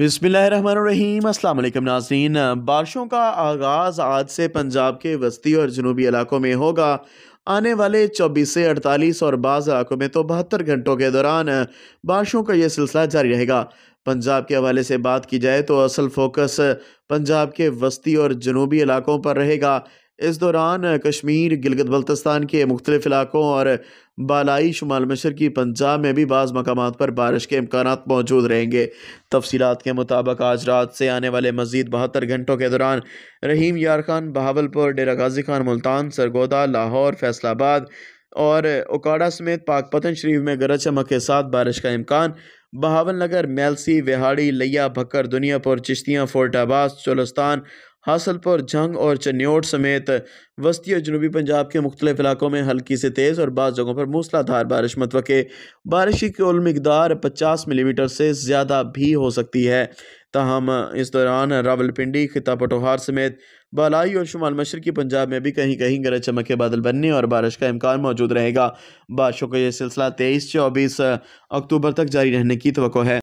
बिसमीम अल्लाम नाजरीन बारिशों का आगाज़ आज से पंजाब के वस्ती और जनूबी इलाकों में होगा आने वाले 24 से 48 और बाज़ इलाकों में तो बहत्तर घंटों के दौरान बारिशों का यह सिलसिला जारी रहेगा पंजाब के हवाले से बात की जाए तो असल फोकस पंजाब के वस्ती और जनूबी इलाकों पर रहेगा इस दौरान कश्मीर गिलगत बल्तिस्तान के मुख्तलिफ इलाकों और बालाई शुमाल मशरकी पंजाब में भी बाज़ मकाम पर बारिश के इम्कान मौजूद रहेंगे तफसीत के मुताबिक आज रात से आने वाले मजीद बहत्तर घंटों के दौरान रहीम यार खान बहावलपुर डेरा गाजी खान मुल्तान सरगोदा लाहौर फैसलाबाद और ओकाड़ा समेत पाकपतन शरीफ में गरज चमक के साथ बारिश का इम्कान बहावल नगर मेलसी विहाड़ी लिया भक्कर दुनियापुर चिश्तियाँ फोर्ट आबाद चोलस्तान हासलपुर जंग और चन्योट समेत वस्ती और जनूबी पंजाब के मुख्तलिफ इलाकों में हल्की से तेज़ और बाद जगहों पर मूसलाधार बारिश मतवक़ बारिश की कुल मकदार पचास मिलीमीटर से ज़्यादा भी हो सकती है ताहम इस दौरान रावलपिंडी खिता पटोहार समेत बालाई और शुमाल मशरकी पंजाब में भी कहीं कहीं गरज चमक के बादल बनने और बारिश का इम्कान मौजूद रहेगा बारिशों का यह सिलसिला तेईस चौबीस अक्टूबर तक जारी रहने की तो है